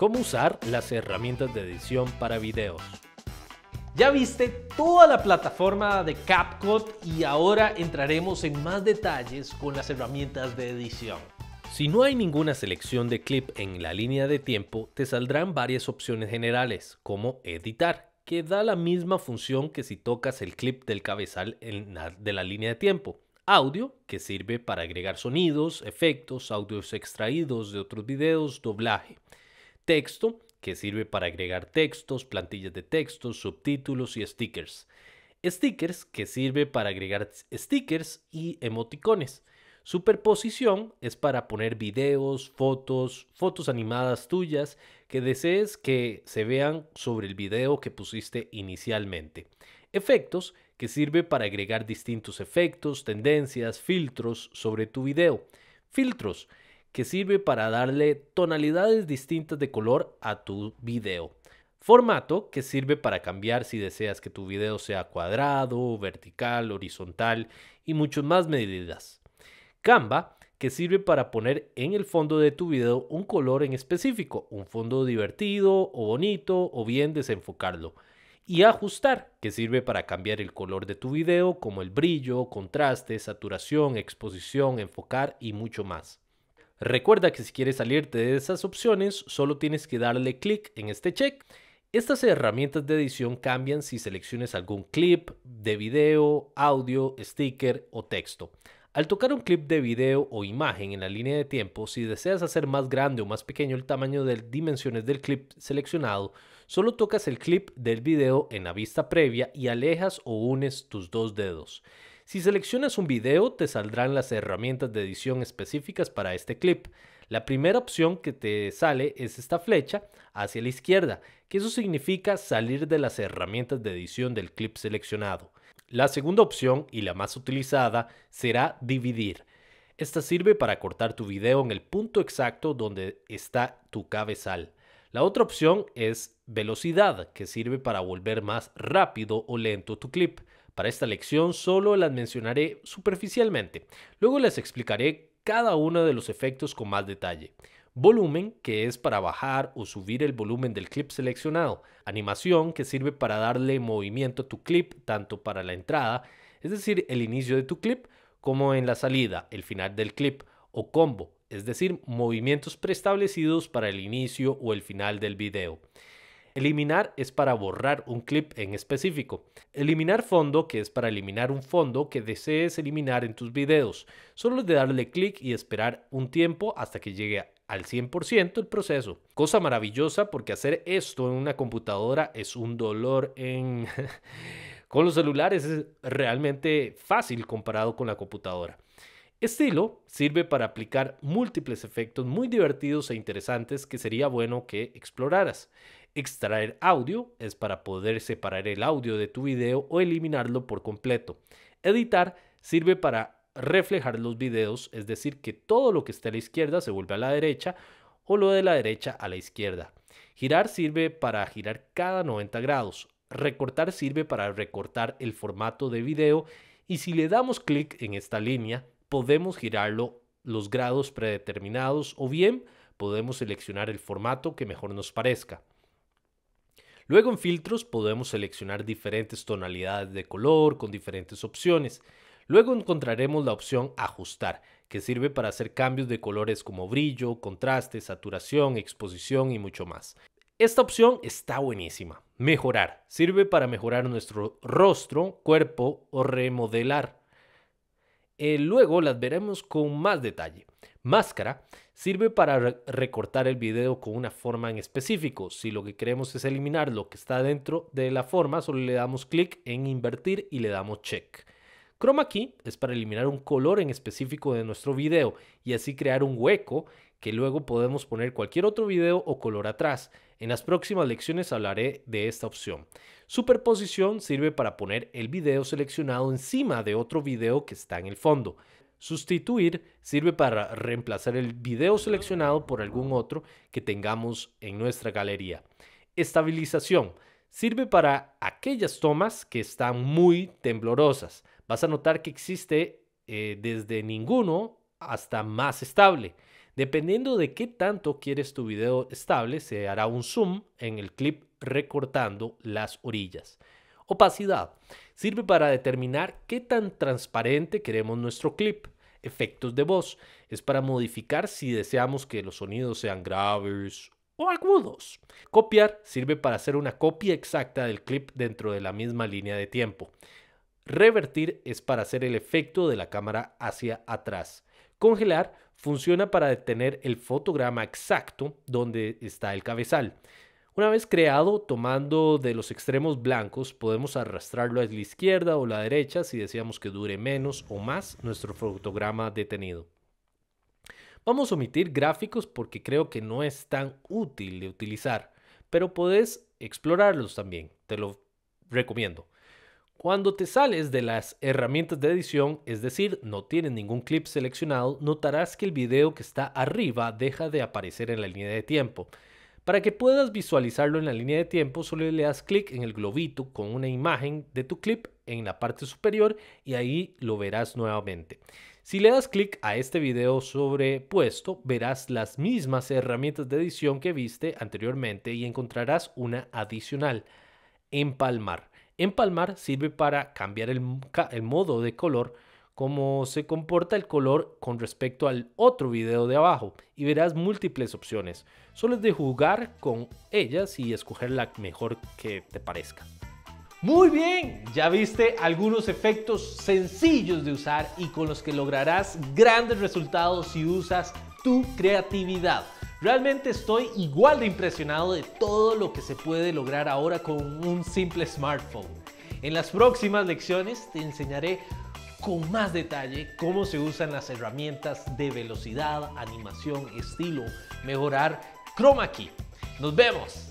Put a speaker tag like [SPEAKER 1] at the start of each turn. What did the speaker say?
[SPEAKER 1] cómo usar las herramientas de edición para videos. Ya viste toda la plataforma de CapCut y ahora entraremos en más detalles con las herramientas de edición. Si no hay ninguna selección de clip en la línea de tiempo, te saldrán varias opciones generales, como editar, que da la misma función que si tocas el clip del cabezal en de la línea de tiempo. Audio, que sirve para agregar sonidos, efectos, audios extraídos de otros videos, doblaje texto, que sirve para agregar textos, plantillas de textos, subtítulos y stickers. Stickers, que sirve para agregar stickers y emoticones. Superposición es para poner videos, fotos, fotos animadas tuyas que desees que se vean sobre el video que pusiste inicialmente. Efectos, que sirve para agregar distintos efectos, tendencias, filtros sobre tu video. Filtros que sirve para darle tonalidades distintas de color a tu video. Formato que sirve para cambiar si deseas que tu video sea cuadrado, vertical, horizontal y muchas más medidas. Canva que sirve para poner en el fondo de tu video un color en específico, un fondo divertido o bonito o bien desenfocarlo. Y ajustar, que sirve para cambiar el color de tu video como el brillo, contraste, saturación, exposición, enfocar y mucho más. Recuerda que si quieres salirte de esas opciones, solo tienes que darle clic en este check. Estas herramientas de edición cambian si selecciones algún clip de video, audio, sticker o texto. Al tocar un clip de video o imagen en la línea de tiempo, si deseas hacer más grande o más pequeño el tamaño de dimensiones del clip seleccionado, solo tocas el clip del video en la vista previa y alejas o unes tus dos dedos. Si seleccionas un video, te saldrán las herramientas de edición específicas para este clip. La primera opción que te sale es esta flecha hacia la izquierda, que eso significa salir de las herramientas de edición del clip seleccionado. La segunda opción y la más utilizada será dividir. Esta sirve para cortar tu video en el punto exacto donde está tu cabezal. La otra opción es velocidad, que sirve para volver más rápido o lento tu clip. Para esta lección solo las mencionaré superficialmente, luego les explicaré cada uno de los efectos con más detalle. Volumen, que es para bajar o subir el volumen del clip seleccionado. Animación, que sirve para darle movimiento a tu clip, tanto para la entrada, es decir, el inicio de tu clip, como en la salida, el final del clip, o combo, es decir, movimientos preestablecidos para el inicio o el final del video. Eliminar es para borrar un clip en específico. Eliminar fondo, que es para eliminar un fondo que desees eliminar en tus videos. Solo es de darle clic y esperar un tiempo hasta que llegue al 100% el proceso. Cosa maravillosa porque hacer esto en una computadora es un dolor en... con los celulares es realmente fácil comparado con la computadora. Estilo sirve para aplicar múltiples efectos muy divertidos e interesantes que sería bueno que exploraras. Extraer audio es para poder separar el audio de tu video o eliminarlo por completo. Editar sirve para reflejar los videos, es decir, que todo lo que está a la izquierda se vuelve a la derecha o lo de la derecha a la izquierda. Girar sirve para girar cada 90 grados. Recortar sirve para recortar el formato de video y si le damos clic en esta línea podemos girarlo los grados predeterminados o bien podemos seleccionar el formato que mejor nos parezca. Luego en filtros podemos seleccionar diferentes tonalidades de color con diferentes opciones. Luego encontraremos la opción ajustar, que sirve para hacer cambios de colores como brillo, contraste, saturación, exposición y mucho más. Esta opción está buenísima. Mejorar. Sirve para mejorar nuestro rostro, cuerpo o remodelar. Eh, luego las veremos con más detalle máscara sirve para recortar el video con una forma en específico. Si lo que queremos es eliminar lo que está dentro de la forma, solo le damos clic en invertir y le damos check. Chroma Key es para eliminar un color en específico de nuestro video y así crear un hueco que luego podemos poner cualquier otro video o color atrás. En las próximas lecciones hablaré de esta opción. Superposición sirve para poner el video seleccionado encima de otro video que está en el fondo. Sustituir sirve para reemplazar el video seleccionado por algún otro que tengamos en nuestra galería. Estabilización sirve para aquellas tomas que están muy temblorosas. Vas a notar que existe eh, desde ninguno hasta más estable. Dependiendo de qué tanto quieres tu video estable, se hará un zoom en el clip recortando las orillas. Opacidad. Sirve para determinar qué tan transparente queremos nuestro clip. Efectos de voz. Es para modificar si deseamos que los sonidos sean graves o agudos. Copiar sirve para hacer una copia exacta del clip dentro de la misma línea de tiempo. Revertir es para hacer el efecto de la cámara hacia atrás. Congelar funciona para detener el fotograma exacto donde está el cabezal. Una vez creado, tomando de los extremos blancos, podemos arrastrarlo a la izquierda o la derecha si deseamos que dure menos o más nuestro fotograma detenido. Vamos a omitir gráficos porque creo que no es tan útil de utilizar, pero podés explorarlos también, te lo recomiendo. Cuando te sales de las herramientas de edición, es decir, no tienes ningún clip seleccionado, notarás que el video que está arriba deja de aparecer en la línea de tiempo. Para que puedas visualizarlo en la línea de tiempo, solo le das clic en el globito con una imagen de tu clip en la parte superior y ahí lo verás nuevamente. Si le das clic a este video sobrepuesto, verás las mismas herramientas de edición que viste anteriormente y encontrarás una adicional, empalmar. Empalmar sirve para cambiar el, el modo de color cómo se comporta el color con respecto al otro video de abajo y verás múltiples opciones. Solo es de jugar con ellas y escoger la mejor que te parezca. Muy bien, ya viste algunos efectos sencillos de usar y con los que lograrás grandes resultados si usas tu creatividad. Realmente estoy igual de impresionado de todo lo que se puede lograr ahora con un simple smartphone. En las próximas lecciones te enseñaré con más detalle cómo se usan las herramientas de velocidad, animación, estilo, mejorar Chroma Key. Nos vemos.